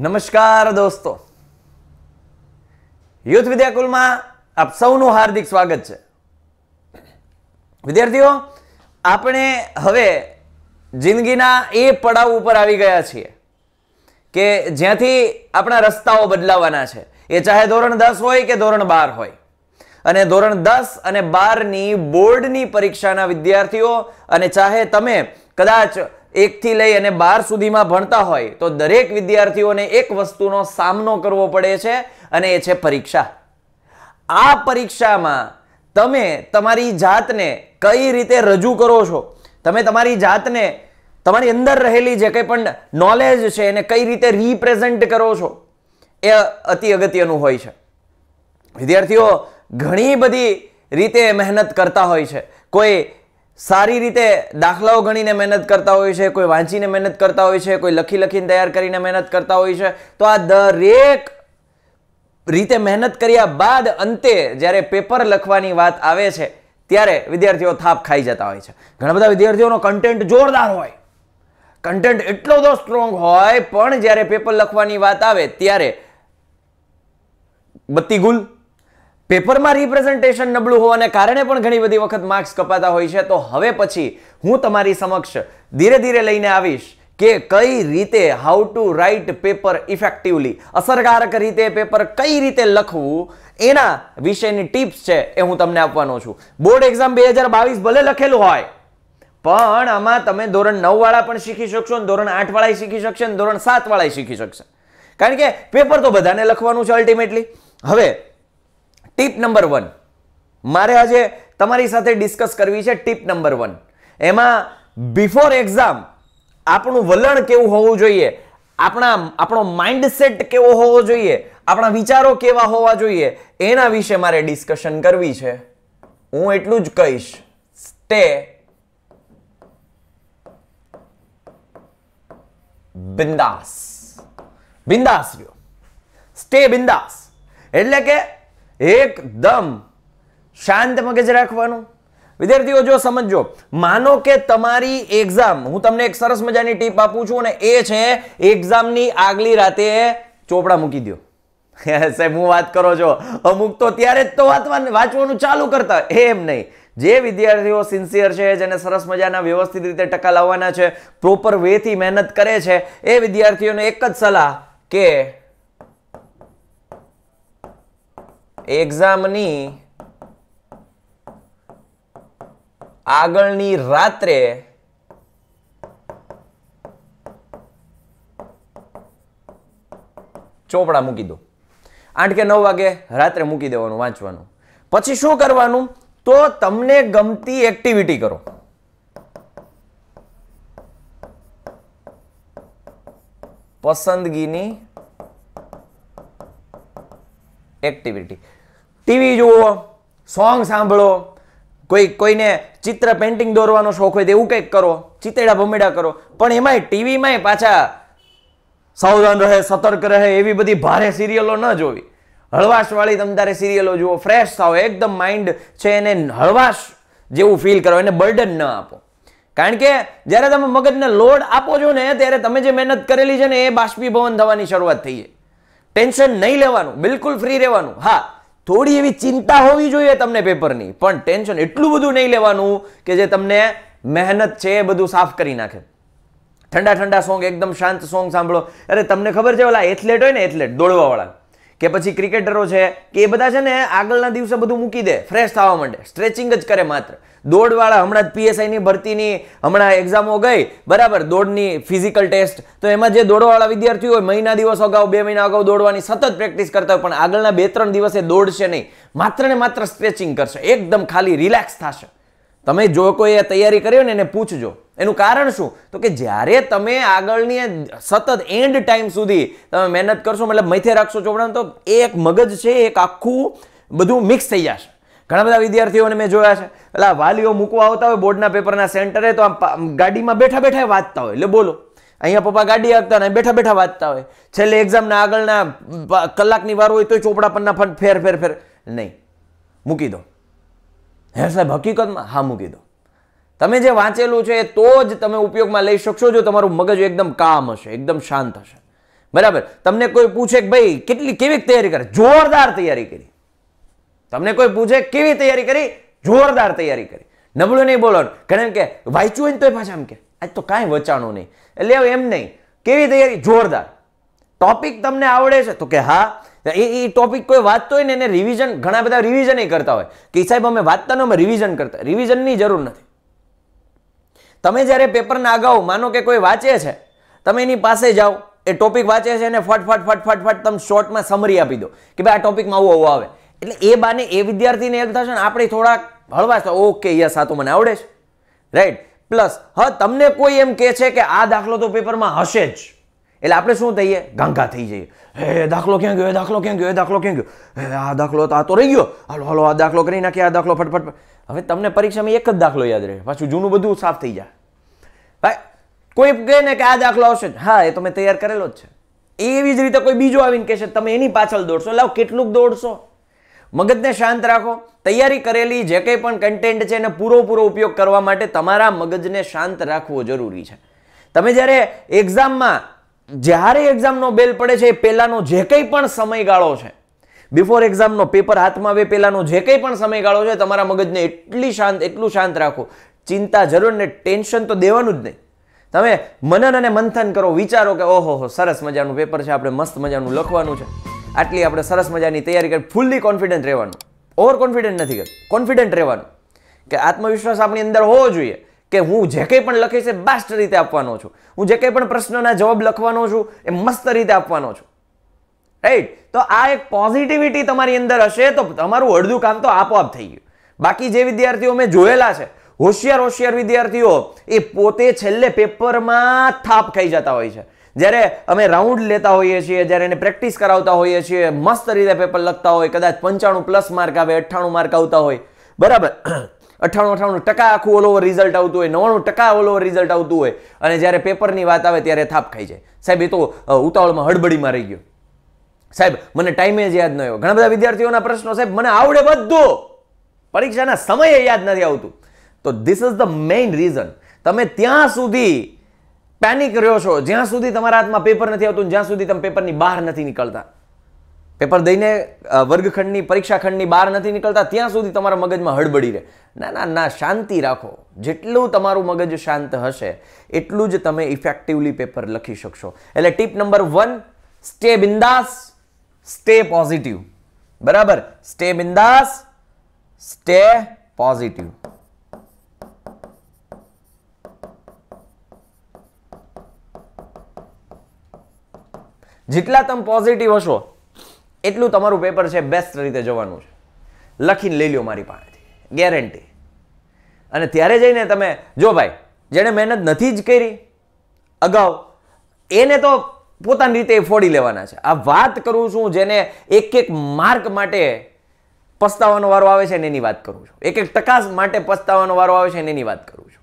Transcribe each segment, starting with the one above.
નમસ્કાર દોસ્તો યુથ વિદ્યાકુલમાં આપ સૌનું હાર્દિક સ્વાગત છે વિદ્યાર્થીઓ આપણે હવે જિંદગીના એ પડાવ ઉપર આવી ગયા છીએ કે જ્યાંથી આપણા રસ્તાઓ બદલાવાના છે એ ચાહે ધોરણ દસ હોય કે ધોરણ બાર હોય અને ધોરણ દસ અને બારની બોર્ડની પરીક્ષાના વિદ્યાર્થીઓ અને ચાહે તમે કદાચ એકથી લઈ અને બાર સુધીમાં ભણતા હોય તો દરેક વિદ્યાર્થીઓને એક વસ્તુનો સામનો કરવો પડે છે અને એ છે પરીક્ષા આ પરીક્ષામાં તમે તમારી જાતને કઈ રીતે રજૂ કરો છો તમે તમારી જાતને તમારી અંદર રહેલી જે કંઈ પણ નોલેજ છે એને કઈ રીતે રિપ્રેઝેન્ટ કરો છો એ અતિ અગત્યનું હોય છે વિદ્યાર્થીઓ ઘણી બધી રીતે મહેનત કરતા હોય છે કોઈ સારી રીતે દાખલાઓ ગણીને મહેનત કરતા હોય છે કોઈ વાંચીને મહેનત કરતા હોય છે કોઈ લખી લખીને તૈયાર કરીને મહેનત કરતા હોય છે તો આ દરેક રીતે મહેનત કર્યા બાદ અંતે જ્યારે પેપર લખવાની વાત આવે છે ત્યારે વિદ્યાર્થીઓ થાપ ખાઈ જતા હોય છે ઘણા બધા વિદ્યાર્થીઓનો કન્ટેન્ટ જોરદાર હોય કન્ટેન્ટ એટલો બધો સ્ટ્રોંગ હોય પણ જ્યારે પેપર લખવાની વાત આવે ત્યારે બત્તી ગુલ પેપરમાં રિપ્રેઝન્ટેશન નબળું હોવાને કારણે પણ ઘણી બધી વખત માર્ક્સ કપાતા હોય છે તો હવે પછી હું તમારી સમક્ષ ધીરે ધીરે લઈને આવીશ કે કઈ રીતે how to write paper effectively અસરકારક રીતે પેપર કઈ રીતે લખવું એના વિશેની ટિપ્સ છે એ હું તમને આપવાનો છું બોર્ડ એક્ઝામ બે હજાર બાવીસ ભલે લખેલું હોય પણ આમાં તમે ધોરણ નવ વાળા પણ શીખી શકશો ધોરણ આઠ વાળા શીખી શકશે ધોરણ સાત વાળા શીખી શકશે કારણ કે પેપર તો બધાને લખવાનું છે અલ્ટિમેટલી હવે ટીપ નંબર વન મારે આજે તમારી સાથે ડિસ્કસ કરવી છે ટીપ નંબર વન એમાં બિફોર એક્ઝામ આપણું વલણ કેવું હોવું જોઈએ આપણા આપણો માઇન્ડસેટ કેવો હોવો જોઈએ આપણા વિચારો કેવા હોવા જોઈએ એના વિશે મારે ડિસ્કશન કરવી છે હું એટલું જ કહીશ સ્ટે બિંદાસ બિંદાસ રહ્યો સ્ટે બિંદાસ એટલે કે એકદમ શાંત મગજ રાખવાનું વિદ્યાર્થીઓ જો સમજો માનો કે તમારી એક્ઝામ હું તમને એક સરસ મજાની ટીપ આપું છું અને એ છે એક્ઝામની આગલી રાતે ચોપડા મૂકી દો સાહેબ હું વાત કરો છો અમુક તો ત્યારે જ તો વાંચવાનું ચાલુ કરતા એમ નહીં જે વિદ્યાર્થીઓ સિન્સિયર છે જેને સરસ મજાના વ્યવસ્થિત રીતે ટકા લાવવાના છે પ્રોપર વેથી મહેનત કરે છે એ વિદ્યાર્થીઓને એક જ સલાહ કે એક્ઝામની આગળની રાત્રે ચોપડા મૂકી દો આઠ કે નવ વાગે રાત્રે મૂકી દેવાનું વાંચવાનું પછી શું કરવાનું તો તમને ગમતી એક્ટિવિટી કરો પસંદગીની એક્ટિવિટી ટીવી જુઓ સોંગ સાંભળો કોઈ કોઈને ચિત્ર પેઇન્ટિંગ દોરવાનો શોખ હોય તો એવું કંઈક કરો ચિતેડા ભમેડા કરો પણ એમાંય ટીવીમાંય પાછા સાવધાન રહે સતર્ક રહે એવી બધી ભારે સિરિયલો ન જોવી હળવાશવાળી તમે તારે સિરિયલો જુઓ ફ્રેશ થાવ એકદમ માઇન્ડ છે એને હળવાશ જેવું ફીલ કરો એને બર્ડન ન આપો કારણ કે જ્યારે તમે મગજને લોડ આપો છો ને ત્યારે તમે જે મહેનત કરેલી છે ને એ બાષ્પીભવન થવાની શરૂઆત થઈ છે ટેન્શન નહીં લેવાનું બિલકુલ ફ્રી રહેવાનું હા થોડી એવી ચિંતા હોવી જોઈએ તમને પેપરની પણ ટેન્શન એટલું બધું નહીં લેવાનું કે જે તમને મહેનત છે એ બધું સાફ કરી નાખે ઠંડા ઠંડા સોંગ એકદમ શાંત સોંગ સાંભળો અરે તમને ખબર છે ઓલા એથલેટ હોય ને એથલેટ દોડવાવાળા કે પછી ક્રિકેટરો છે કે એ બધા છે ને આગળના દિવસે બધું મૂકી દે ફ્રેશ થવા માટે સ્ટ્રેચિંગ જ કરે માત્ર દોડવાળા હમણાં જ પીએસઆઈની ભરતીની હમણાં એક્ઝામો ગઈ બરાબર દોડની ફિઝિકલ ટેસ્ટ તો એમાં જે દોડવાળા વિદ્યાર્થીઓ હોય મહિના દિવસ અગાઉ બે મહિના અગાઉ દોડવાની સતત પ્રેક્ટિસ કરતા હોય પણ આગળના બે ત્રણ દિવસે દોડશે નહીં માત્ર ને માત્ર સ્ટ્રેચિંગ કરશે એકદમ ખાલી રિલેક્સ થશે તમે જો કોઈએ તૈયારી કર્યો ને એને પૂછજો એનું કારણ શું તો કે જ્યારે તમે આગળની સતત એન્ડ ટાઈમ સુધી તમે મહેનત કરશો મતલબ મૈથે રાખશો ચોપડાને તો એ એક મગજ છે એક આખું બધું મિક્સ થઈ જશે ઘણા બધા વિદ્યાર્થીઓને મેં જોયા છે પેલા વાલીઓ મૂકવા આવતા હોય બોર્ડના પેપરના સેન્ટરે તો આમ ગાડીમાં બેઠા બેઠા વાંચતા હોય એટલે બોલો અહીંયા પપ્પા ગાડી આવતા ને બેઠા બેઠા વાંચતા હોય છેલ્લે એક્ઝામના આગળના કલાકની વાર હોય તોય ચોપડા પરના ફેર ફેર ફેર નહીં મૂકી દો હે સાહેબ હકીકતમાં હા મૂકી દો તમે જે વાંચેલું છે તો જ તમે ઉપયોગમાં લઈ શકશો જો તમારું મગજ એકદમ કામ હશે એકદમ શાંત હશે બરાબર તમને કોઈ પૂછે કે ભાઈ કેટલી કેવી તૈયારી કરે જોરદાર તૈયારી કરી તમને કોઈ પૂછે કેવી તૈયારી કરી જોરદાર તૈયારી કરી નબળું નહીં બોલો કારણ કે વાંચ્યું હોય ને તોય પાછા એમ કે આજ તો કાંઈ વચાણું નહીં એટલે એમ નહીં કેવી તૈયારી જોરદાર ટોપિક તમને આવડે છે તો કે હા એ એ ટોપિક કોઈ વાંચતો હોય ને એને રિવિઝન ઘણા બધા રિવિઝન કરતા હોય કે સાહેબ અમે વાંચતા અમે રિવિઝન કરતા રિવિઝનની જરૂર નથી તમે જ્યારે પેપરના અગાઉ માનો કે કોઈ વાંચે છે તમે એની પાસે જાઓ એ ટોપિક વાંચે છે અને ફટફટ ફટફટ ફટ તમે શોર્ટમાં સમરી આપી દો કે ભાઈ આ ટોપિકમાં આવું આવું આવે એટલે એ બાને એ વિદ્યાર્થીને એમ થશે ને આપણે થોડાક હળવાશ ઓકે યસ આ તો મને આવડે છે રાઈટ પ્લસ હ તમને કોઈ એમ કે છે કે આ દાખલો તો પેપરમાં હશે જ એટલે આપણે શું થઈએ ગાંગા થઈ જઈએ હે દાખલો ક્યાં ગયો દાખલો ક્યાં ગયો દાખલો ક્યાં ગયો હે આ દાખલો તો આ તો રહી ગયો હાલો હાલો આ દાખલો કરી નાખીએ આ દાખલો ફટફટ હવે તમને પરીક્ષામાં એક જ દાખલો યાદ રહે પાછું જૂનું બધું સાફ થઈ જાય ભાઈ કોઈ કહે ને કે આ દાખલો આવશે હા એ તો મેં તૈયાર કરેલો જ છે એવી જ રીતે કોઈ બીજો આવીને કહેશે તમે એની પાછળ દોડશો લાવ કેટલુંક દોડશો મગજને શાંત રાખો તૈયારી કરેલી જે કંઈ પણ કન્ટેન્ટ છે એને પૂરો પૂરો ઉપયોગ કરવા માટે તમારા મગજને શાંત રાખવો જરૂરી છે તમે જ્યારે એક્ઝામમાં જ્યારે એક્ઝામનો બેલ પડે છે એ પહેલાંનો જે કંઈ પણ સમયગાળો છે બિફોર એક્ઝામનો પેપર હાથમાં આવે પહેલાંનો જે કંઈ પણ સમયગાળો છે તમારા મગજને એટલી શાંત એટલું શાંત રાખો ચિંતા જરૂર ને ટેન્શન તો દેવાનું જ નહીં તમે મનન અને મંથન કરો વિચારો કે ઓહો હો સરસ મજાનું પેપર છે આપણે મસ્ત મજાનું લખવાનું છે આટલી આપણે સરસ મજાની તૈયારી કરી ફૂલ્લી કોન્ફિડન્ટ રહેવાનું ઓવર કોન્ફિડન્ટ નથી કરતું કોન્ફિડન્ટ રહેવાનું કે આત્મવિશ્વાસ આપણી અંદર હોવો જોઈએ કે હું જે કંઈ પણ લખીશ એ બેસ્ટ રીતે આપવાનો છું હું જે કંઈ પણ પ્રશ્નના જવાબ લખવાનો છું એ મસ્ત રીતે આપવાનો છું રાઈટ તો આ એક પોઝિટિવિટી તમારી અંદર હશે તો તમારું અડધું કામ તો આપોઆપ થઈ ગયું બાકી જે વિદ્યાર્થીઓ મેં જોયેલા છે હોશિયાર હોશિયાર વિદ્યાર્થીઓ એ પોતે છેલ્લે પેપરમાં થાપ ખાઈ જતા હોય છે જ્યારે અમે રાઉન્ડ લેતા હોઈએ છીએ જ્યારે એને પ્રેક્ટિસ કરાવતા હોઈએ છીએ મસ્ત રીતે પેપર લખતા હોય કદાચ પંચાણું પ્લસ માર્ક આવે અઠ્ઠાણું માર્ક આવતા હોય બરાબર અઠાણું અઠાણું ટકા આખું ઓલ રિઝલ્ટ આવતું હોય નવ્વાણું ટકા ઓલ રિઝલ્ટ આવતું હોય અને જ્યારે પેપરની વાત આવે ત્યારે થાપ ખાઈ જાય સાહેબ એ તો ઉતાવળમાં હડબડીમાં રહી ગયો સાહેબ મને ટાઈમે જ યાદ ન આવ્યો ઘણા બધા વિદ્યાર્થીઓના પ્રશ્નો સાહેબ મને આવડે બધું પરીક્ષાના સમયે યાદ નથી આવતું તો this is the main reason તમે ત્યાં સુધી પેનિક રહ્યો છો જ્યાં સુધી તમારા હાથમાં પેપર નથી આવતું જ્યાં સુધી તમે પેપરની બહાર નથી નીકળતા પેપર દઈને વર્ગખંડની પરીક્ષાખંડની બહાર નથી નીકળતા ત્યાં સુધી તમારા મગજમાં હડબડી રહે ના ના ના શાંતિ રાખો જેટલું તમારું મગજ શાંત હશે એટલું જ તમે ઇફેક્ટિવલી પેપર લખી શકશો એટલે ટીપ નંબર વન સ્ટે બિંદાસ સ્ટે પોઝિટિવ બરાબર સ્ટે બિંદાસ સ્ટે પોઝિટિવ જેટલા તમે પોઝિટિવ હશો એટલું તમારું પેપર છે બેસ્ટ રીતે જવાનું છે લખીને લઈ લો મારી પાસેથી ગેરંટી અને ત્યારે જઈને તમે જો ભાઈ જેણે મહેનત નથી જ કરી અગાઉ એને તો પોતાની રીતે ફોડી લેવાના છે આ વાત કરું છું જેને એક એક માર્ક માટે પસ્તાવાનો વારો આવે છે ને એની વાત કરું છું એક એક ટકાસ માટે પસ્તાવાનો વારો આવે છે ને એની વાત કરું છું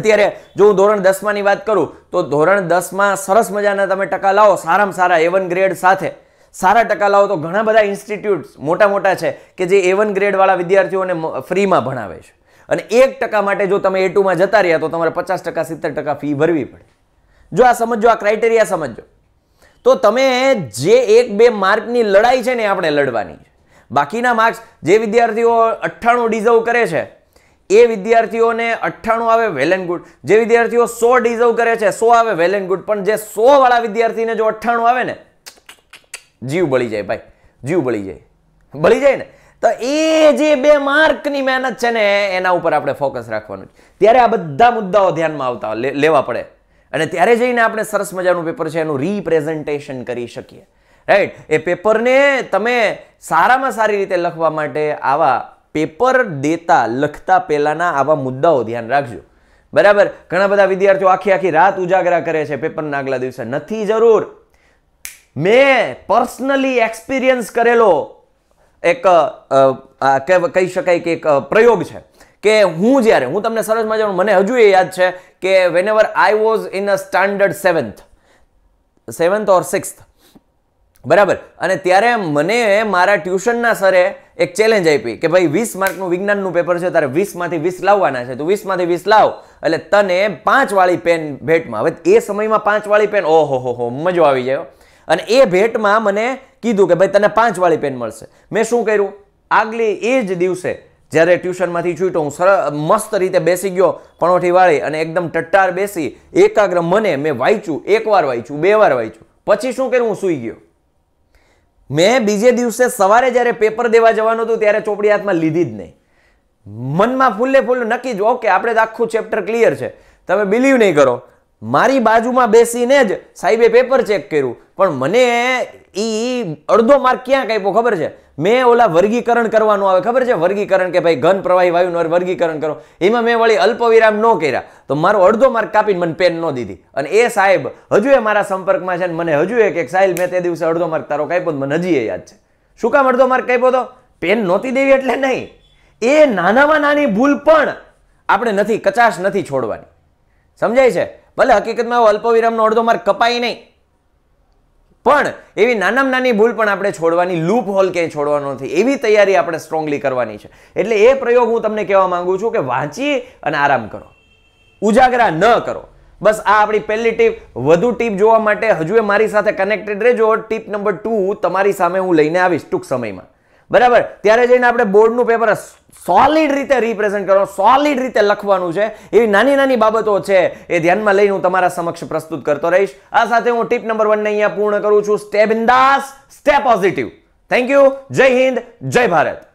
અત્યારે જો હું ધોરણ દસમાની વાત કરું તો ધોરણ દસમાં સરસ મજાના તમે ટકા લાવો સારામાં સારા એવન ગ્રેડ સાથે સારા ટકા લાવો તો ઘણા બધા ઇન્સ્ટિટ્યૂટ્સ મોટા મોટા છે કે જે એ વન ગ્રેડવાળા વિદ્યાર્થીઓને ફ્રીમાં ભણાવે છે અને એક ટકા માટે જો તમે એ ટુમાં જતા રહ્યા તો તમારે પચાસ ટકા સિત્તેર ટકા ફી ભરવી પડે જો આ સમજો આ ક્રાઇટેરિયા સમજો તો તમે જે એક બે માર્કની લડાઈ છે ને આપણે લડવાની છે બાકીના માર્ક્સ જે વિદ્યાર્થીઓ અઠ્ઠાણું ડિઝર્વ કરે છે એ વિદ્યાર્થીઓને અઠ્ઠાણું આવે વેલ એન્ડ ગુડ જે વિદ્યાર્થીઓ સો ડિઝર્વ કરે છે સો આવે વેલ એન્ડ ગુડ પણ જે સો વાળા વિદ્યાર્થીને જો અઠ્ઠાણું આવે ને જીવ બળી જાય ભાઈ જીવ બળી જાય બળી જાય ને તો એ જે બે માર્કની મહેનત છે ને એના ઉપર આપણે ફોકસ રાખવાનું છે ત્યારે આ બધા મુદ્દાઓ ધ્યાનમાં આવતા લેવા પડે અને ત્યારે જઈને આપણે સરસ મજાનું પેપર છે એનું રીપ્રેઝન્ટેશન કરી શકીએ રાઈટ એ પેપરને તમે સારામાં સારી રીતે લખવા માટે આવા પેપર દેતા લખતા પહેલાંના આવા મુદ્દાઓ ધ્યાન રાખજો બરાબર ઘણા બધા વિદ્યાર્થીઓ આખી આખી રાત ઉજાગરા કરે છે પેપરના આગલા દિવસે નથી જરૂર મેં પર્સનલી એક્સપિરિયન્સ કરેલો એક કહી શકાય કે એક પ્રયોગ છે કે હું જ્યારે હું તમને સરસ મજાનું મને હજુ એ યાદ છે કે whenever I was in a standard seventh seventh or sixth બરાબર અને ત્યારે મને મારા ટ્યુશનના સરે એક ચેલેન્જ આપી કે ભાઈ વીસ માર્કનું વિજ્ઞાનનું પેપર છે તારે વીસમાંથી વીસ લાવવાના છે તું વીસમાંથી વીસ લાવ એટલે તને પાંચવાળી પેન ભેટમાં હવે એ સમયમાં પાંચવાળી પેન ઓહો હો હો મજો આવી જાય અને એ ભેટમાં મને કીધું કે ભાઈ તને પાંચવાળી પેન મળશે મેં શું કર્યું આગલી એ જ દિવસે જ્યારે ટ્યુશનમાંથી છૂટ્યો હું સરળ મસ્ત રીતે બેસી ગયો પણોઠી વાળી અને એકદમ ટટ્ટાર બેસી એકાગ્ર મને મેં વાંચ્યું એકવાર વાંચ્યું બે વાર વાંચ્યું પછી શું કર્યું હું સૂઈ ગયો મેં બીજે દિવસે સવારે જ્યારે પેપર દેવા જવાનું હતું ત્યારે ચોપડી હાથમાં લીધી જ નહીં મનમાં ફૂલે ફૂલ નક્કી જ ઓકે આપણે તો આખું ચેપ્ટર ક્લિયર છે તમે બિલીવ નહીં કરો મારી બાજુમાં બેસીને જ સાહેબે પેપર ચેક કર્યું પણ મને એ અડધો માર્ક ક્યાં કાપ્યો ખબર છે મેં ઓલા વર્ગીકરણ કરવાનું આવે ખબર છે વર્ગીકરણ કે ભાઈ ઘન પ્રવાહી વાયુનું વર્ગીકરણ કરો એમાં મેં વળી અલ્પવિરામ ન કર્યા તો મારો અડધો માર્ક કાપીને મને પેન ન દીધી અને એ સાહેબ હજુ એ મારા સંપર્કમાં છે અને મને હજુ એ કે સાહેબ મેં તે દિવસે અડધો માર્ક તારો કાપ્યો મને હજી એ યાદ છે શું કામ અડધો માર્ક કાપ્યો તો પેન નહોતી દેવી એટલે નહીં એ નાનામાં નાની ભૂલ પણ આપણે નથી કચાશ નથી છોડવાની સમજાય છે ભલે હકીકતમાં અલ્પ વિરામનો અડધો માર્ક કપાય નહીં પણ એવી નાનામાં નાની ભૂલ પણ આપણે છોડવાની લૂપ હોલ ક્યાંય છોડવાનો નથી એવી તૈયારી આપણે સ્ટ્રોંગલી કરવાની છે એટલે એ પ્રયોગ હું તમને કહેવા માંગુ છું કે વાંચી અને આરામ કરો ઉજાગરા ન કરો બસ આ આપણી પહેલી ટીપ વધુ ટીપ જોવા માટે હજુ એ મારી સાથે કનેક્ટેડ રહેજો ટીપ નંબર ટુ તમારી સામે હું લઈને આવીશ ટૂંક સમયમાં બરાબર ત્યારે જઈને આપણે બોર્ડનું પેપર સોલિડ રીતે રિપ્રેઝન્ટ કરવાનું સોલિડ રીતે લખવાનું છે એવી નાની નાની બાબતો છે એ ધ્યાનમાં લઈને હું તમારા સમક્ષ પ્રસ્તુત કરતો રહીશ આ સાથે હું ટીપ નંબર વનને અહીંયા પૂર્ણ કરું છું સ્ટે બિંદાસ સ્ટે પોઝિટિવ થેન્ક યુ જય હિન્દ જય ભારત